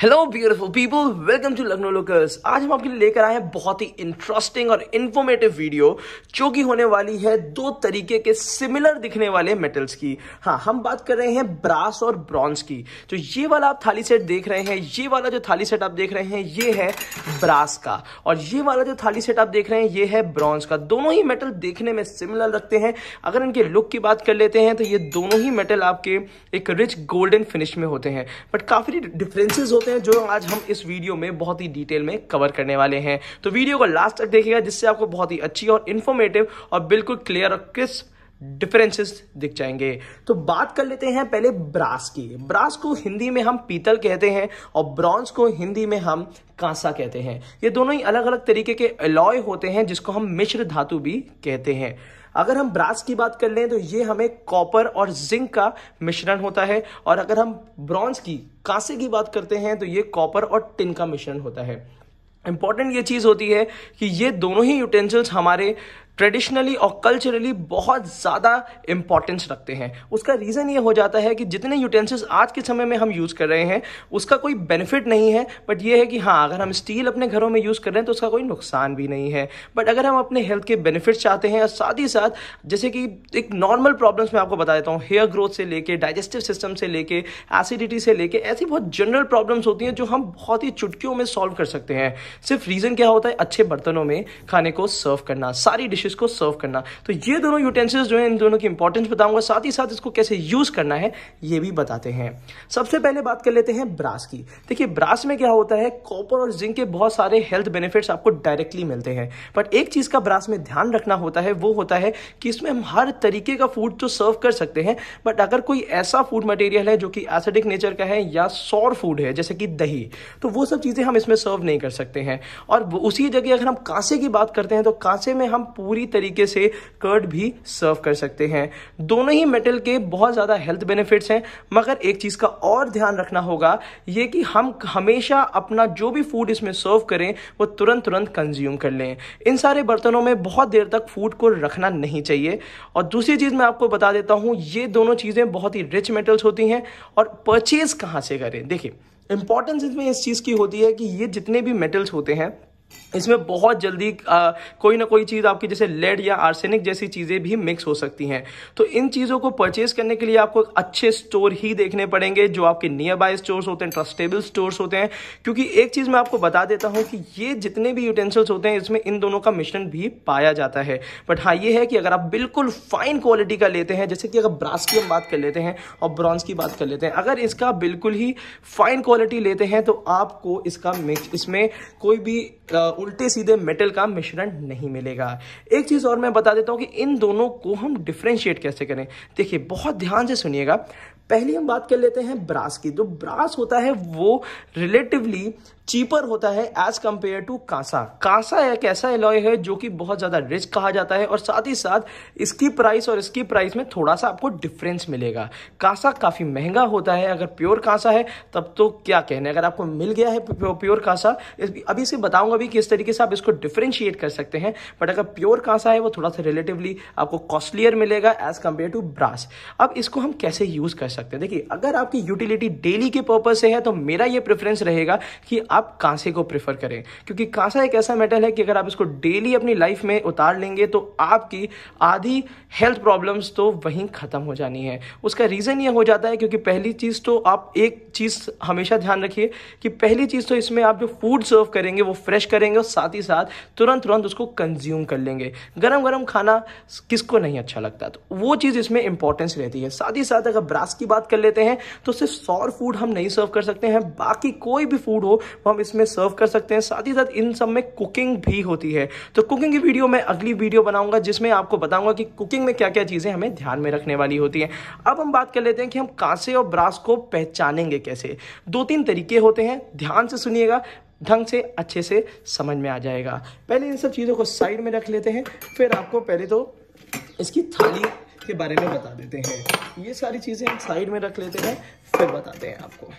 hello beautiful people welcome to Lucknow lookers आज हम आपके लिए लेकर आए हैं बहुत ही इंटरेस्टिंग और इन्फॉर्मेटिव वीडियो जो कि होने वाली है दो तरीके के सिमिलर दिखने वाले मेटल्स की हाँ हम बात कर रहे हैं ब्रास और ब्रॉन्ज की तो ये वाला आप थाली सेट देख रहे हैं ये वाला जो थाली सेट आप देख रहे हैं ये है ब्रास का और ये वाला जो थाली सेट आप देख रहे हैं ये है ब्रॉन्ज का दोनों ही मेटल देखने में सिमिलर लगते हैं अगर इनके लुक की बात कर लेते हैं तो ये दोनों ही मेटल आपके एक रिच गोल्डन फिनिश में होते हैं बट काफ़ी डिफरेंसेज होते करते हैं जो आज हम इस वीडियो में बहुत ही डिटेल में कवर करने वाले हैं तो वीडियो को लास्ट तक देखिएगा जिससे आपको बहुत ही अच्छी और इन्फॉर्मेटिव और बिल्कुल क्लियर और किस डिफरेंसेस दिख जाएंगे तो बात कर लेते हैं पहले ब्रास की ब्रास को हिंदी में हम पीतल कहते हैं और ब्रॉन्ज को हिंदी में हम कांसा कहते हैं ये दोनों ही अलग अलग तरीके के अलॉय होते हैं जिसको हम मिश्र धातु भी कहते हैं अगर हम ब्रास की बात कर लें तो ये हमें कॉपर और जिंक का मिश्रण होता है और अगर हम ब्रॉन्ज की कांसे की बात करते हैं तो ये कॉपर और टिन का मिश्रण होता है इंपॉर्टेंट ये चीज़ होती है कि ये दोनों ही यूटेंसिल्स हमारे ट्रेडिशनली और कल्चरली बहुत ज़्यादा इंपॉर्टेंस रखते हैं उसका रीज़न ये हो जाता है कि जितने यूटेंसिल्स आज के समय में हम यूज़ कर रहे हैं उसका कोई बेनिफिट नहीं है बट ये है कि हाँ अगर हम स्टील अपने घरों में यूज़ कर रहे हैं तो उसका कोई नुकसान भी नहीं है बट अगर हम अपने हेल्थ के बेनिफिट्स चाहते हैं और साथ ही साथ जैसे कि एक नॉर्मल प्रॉब्लम्स मैं आपको बता देता हूँ हेयर ग्रोथ से लेके डाइजेस्टिव सिस्टम से लेके एसिडिटी से लेके ऐसी बहुत जनरल प्रॉब्लम्स होती हैं जो हम बहुत ही चुटकियों में सॉल्व कर सकते हैं सिर्फ रीज़न क्या होता है अच्छे बर्तनों में खाने को सर्व करना सारी डिशेज डिशेज को सर्व करना तो ये दोनों यूटेंसिल्स जो है इन दोनों की इंपॉर्टेंस बताऊंगा साथ ही साथ इसको कैसे यूज़ करना है ये भी बताते हैं सबसे पहले बात कर लेते हैं ब्रास की देखिए ब्रास में क्या होता है कॉपर और जिंक के बहुत सारे हेल्थ बेनिफिट्स आपको डायरेक्टली मिलते हैं बट एक चीज़ का ब्रास में ध्यान रखना होता है वो होता है कि इसमें हम हर तरीके का फूड तो सर्व कर सकते हैं बट अगर कोई ऐसा फूड मटेरियल है जो कि एसिडिक नेचर का है या सॉर फूड है जैसे कि दही तो वो सब चीज़ें हम इसमें सर्व नहीं कर सकते हैं और उसी जगह अगर हम कांसे की बात करते हैं तो कांसे में हम पूरी पूरी तरीके से कर्ड भी सर्व कर सकते हैं दोनों ही मेटल के बहुत ज़्यादा हेल्थ बेनिफिट्स हैं मगर एक चीज़ का और ध्यान रखना होगा ये कि हम हमेशा अपना जो भी फूड इसमें सर्व करें वो तुरंत तुरंत कंज्यूम कर लें इन सारे बर्तनों में बहुत देर तक फूड को रखना नहीं चाहिए और दूसरी चीज़ मैं आपको बता देता हूं ये दोनों चीज़ें बहुत ही रिच मेटल्स होती हैं और परचेज़ कहां से करें देखिए इंपॉर्टेंस इसमें इस चीज़ की होती है कि ये जितने भी मेटल्स होते हैं इसमें बहुत जल्दी आ, कोई ना कोई चीज़ आपकी जैसे लेड या आर्सेनिक जैसी चीज़ें भी मिक्स हो सकती हैं तो इन चीज़ों को परचेज करने के लिए आपको अच्छे स्टोर ही देखने पड़ेंगे जो आपके नियर बाय स्टोर्स होते हैं ट्रस्टेबल स्टोर्स होते हैं क्योंकि एक चीज़ मैं आपको बता देता हूँ कि ये जितने भी यूटेंसिल्स होते हैं इसमें इन दोनों का मिश्रण भी पाया जाता है बट हाँ ये है कि अगर आप बिल्कुल फाइन क्वालिटी का लेते हैं जैसे कि अगर ब्रास की हम बात कर लेते हैं और ब्रॉन्ज की बात कर लेते हैं अगर इसका बिल्कुल ही फाइन क्वालिटी लेते हैं तो आपको इसका मिक्स इसमें कोई भी उल्टे सीधे मेटल का मिश्रण नहीं मिलेगा एक चीज़ और मैं बता देता हूं कि इन दोनों को हम डिफ्रेंशिएट कैसे करें देखिए बहुत ध्यान से सुनिएगा पहली हम बात कर लेते हैं ब्रास की जो ब्रास होता है वो रिलेटिवली चीपर होता है एज कंपेयर टू कांसा कांसा एक ऐसा एलॉय है जो कि बहुत ज़्यादा रिच कहा जाता है और साथ ही साथ इसकी प्राइस और इसकी प्राइस में थोड़ा सा आपको डिफरेंस मिलेगा कांसा काफ़ी महंगा होता है अगर प्योर कांसा है तब तो क्या कहने अगर आपको मिल गया है प्योर कांसा अभी से बताऊंगा भी किस तरीके से आप इसको डिफ्रेंशिएट कर सकते हैं बट अगर प्योर कांसा है वो थोड़ा सा रिलेटिवली आपको कॉस्टलियर मिलेगा एज कम्पेयर टू ब्रास अब इसको हम कैसे यूज़ कर सकते हैं देखिए अगर आपकी यूटिलिटी डेली के पर्पज से है तो मेरा ये प्रेफरेंस रहेगा कि आप कांसे को प्रेफर करें क्योंकि कांसा एक ऐसा मेटल है कि अगर आप इसको डेली अपनी लाइफ में उतार लेंगे तो आपकी आधी हेल्थ प्रॉब्लम्स तो वहीं ख़त्म हो जानी है उसका रीज़न ये हो जाता है क्योंकि पहली चीज़ तो आप एक चीज़ हमेशा ध्यान रखिए कि पहली चीज़ तो इसमें आप जो फूड सर्व करेंगे वो फ्रेश करेंगे और साथ ही साथ तुरंत तुरंत उसको कंज्यूम कर लेंगे गर्म गर्म खाना किसको नहीं अच्छा लगता तो वो चीज़ इसमें इंपॉर्टेंस रहती है साथ ही साथ अगर ब्रास की बात कर लेते हैं तो सिर्फ सौर फूड हम नहीं सर्व कर सकते हैं बाकी कोई भी फूड हो हम इसमें सर्व कर सकते हैं साथ ही साथ इन सब में कुकिंग भी होती है तो कुकिंग की वीडियो मैं अगली वीडियो बनाऊंगा जिसमें आपको बताऊंगा कि कुकिंग में क्या क्या चीज़ें हमें ध्यान में रखने वाली होती हैं अब हम बात कर लेते हैं कि हम कांसे और ब्रास को पहचानेंगे कैसे दो तीन तरीके होते हैं ध्यान से सुनिएगा ढंग से अच्छे से समझ में आ जाएगा पहले इन सब चीज़ों को साइड में रख लेते हैं फिर आपको पहले तो इसकी थाली के बारे में बता देते हैं ये सारी चीज़ें साइड में रख लेते हैं फिर बताते हैं आपको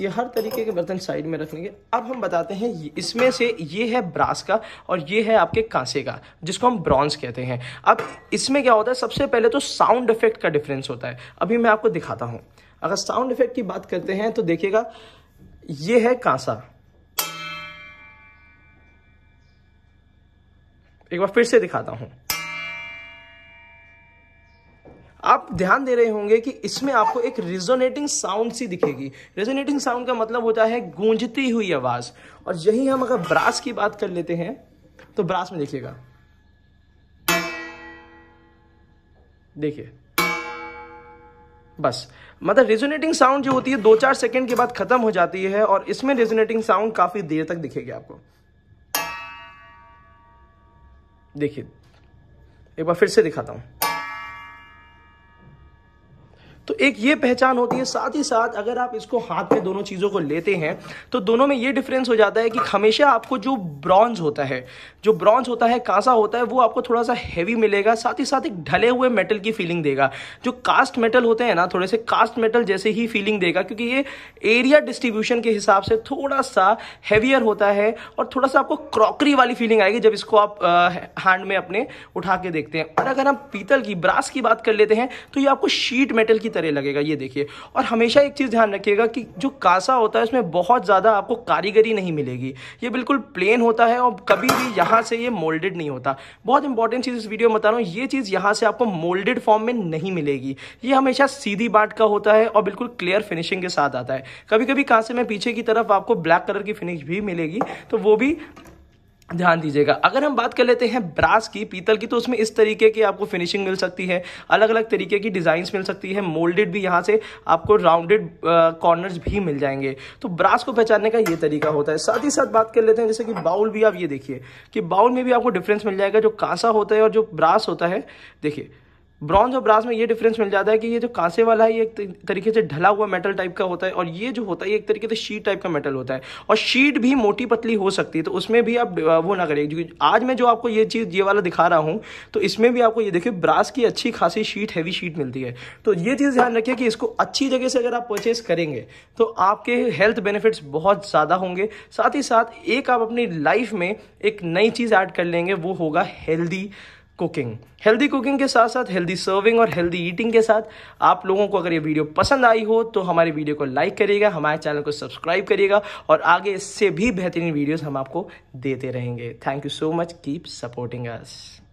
ये हर तरीके के बर्तन साइड में रखेंगे अब हम बताते हैं इसमें से ये है ब्रास का और ये है आपके कांसे का जिसको हम ब्रॉन्ज कहते हैं अब इसमें क्या होता है सबसे पहले तो साउंड इफेक्ट का डिफरेंस होता है अभी मैं आपको दिखाता हूँ अगर साउंड इफेक्ट की बात करते हैं तो देखिएगा ये है कांसा एक बार फिर से दिखाता हूँ आप ध्यान दे रहे होंगे कि इसमें आपको एक रिजोनेटिंग साउंड सी दिखेगी रिजोनेटिंग साउंड का मतलब होता है गूंजती हुई आवाज़ और यही हम अगर ब्रास की बात कर लेते हैं तो ब्रास में देखिएगा देखिए बस मतलब रेजोनेटिंग साउंड जो होती है दो चार सेकंड के बाद खत्म हो जाती है और इसमें रेजोनेटिंग साउंड काफी देर तक दिखेगी आपको देखिए एक बार फिर से दिखाता हूं तो एक ये पहचान होती है साथ ही साथ अगर आप इसको हाथ में दोनों चीज़ों को लेते हैं तो दोनों में ये डिफरेंस हो जाता है कि हमेशा आपको जो ब्रॉन्ज होता है जो ब्रॉन्ज होता है कांसा होता है वो आपको थोड़ा सा हैवी मिलेगा साथ ही साथ एक ढले हुए मेटल की फीलिंग देगा जो कास्ट मेटल होते हैं ना थोड़े से कास्ट मेटल जैसे ही फीलिंग देगा क्योंकि ये एरिया डिस्ट्रीब्यूशन के हिसाब से थोड़ा सा हैवियर होता है और थोड़ा सा आपको क्रॉकरी वाली फीलिंग आएगी जब इसको आप हैंड में अपने उठा के देखते हैं और अगर हम पीतल की ब्रास की बात कर लेते हैं तो ये आपको शीट मेटल की तरह लगेगा ये देखिए और हमेशा एक चीज़ ध्यान रखिएगा कि जो कासा होता है उसमें बहुत ज़्यादा आपको कारीगरी नहीं मिलेगी ये बिल्कुल प्लेन होता है और कभी भी यहाँ से ये मोल्डेड नहीं होता बहुत इंपॉर्टेंट चीज़ इस वीडियो में बता रहा हूँ ये चीज़ यहाँ से आपको मोल्डेड फॉर्म में नहीं मिलेगी ये हमेशा सीधी बाट का होता है और बिल्कुल क्लियर फिनिशिंग के साथ आता है कभी कभी कांसे में पीछे की तरफ आपको ब्लैक कलर की फिनिश भी मिलेगी तो वो भी ध्यान दीजिएगा अगर हम बात कर लेते हैं ब्रास की पीतल की तो उसमें इस तरीके की आपको फिनिशिंग मिल सकती है अलग अलग तरीके की डिजाइन मिल सकती है मोल्डेड भी यहाँ से आपको राउंडेड कॉर्नर्स भी मिल जाएंगे तो ब्रास को पहचानने का ये तरीका होता है साथ ही साथ बात कर लेते हैं जैसे कि बाउल भी आप ये देखिए कि बाउल में भी आपको डिफरेंस मिल जाएगा जो कांसा होता है और जो ब्रास होता है देखिए ब्रॉन्ज और ब्रास में ये डिफरेंस मिल जाता है कि ये जो कांसे वाला है ये एक तरीके से ढला हुआ मेटल टाइप का होता है और ये जो होता है ये एक तरीके से शीट टाइप का मेटल होता है और शीट भी मोटी पतली हो सकती है तो उसमें भी आप वो ना करें क्योंकि आज मैं जो आपको ये चीज़ ये वाला दिखा रहा हूँ तो इसमें भी आपको ये देखिए ब्रास की अच्छी खासी शीट हैवी शीट मिलती है तो ये चीज़ ध्यान रखिए कि इसको अच्छी जगह से अगर आप परचेस करेंगे तो आपके हेल्थ बेनिफिट्स बहुत ज़्यादा होंगे साथ ही साथ एक आप अपनी लाइफ में एक नई चीज़ ऐड कर लेंगे वो होगा हेल्दी कुकिंग हेल्दी कुकिंग के साथ साथ हेल्दी सर्विंग और हेल्दी ईटिंग के साथ आप लोगों को अगर ये वीडियो पसंद आई हो तो हमारे वीडियो को लाइक करिएगा हमारे चैनल को सब्सक्राइब करिएगा और आगे इससे भी बेहतरीन वीडियोस हम आपको देते रहेंगे thank you so much keep supporting us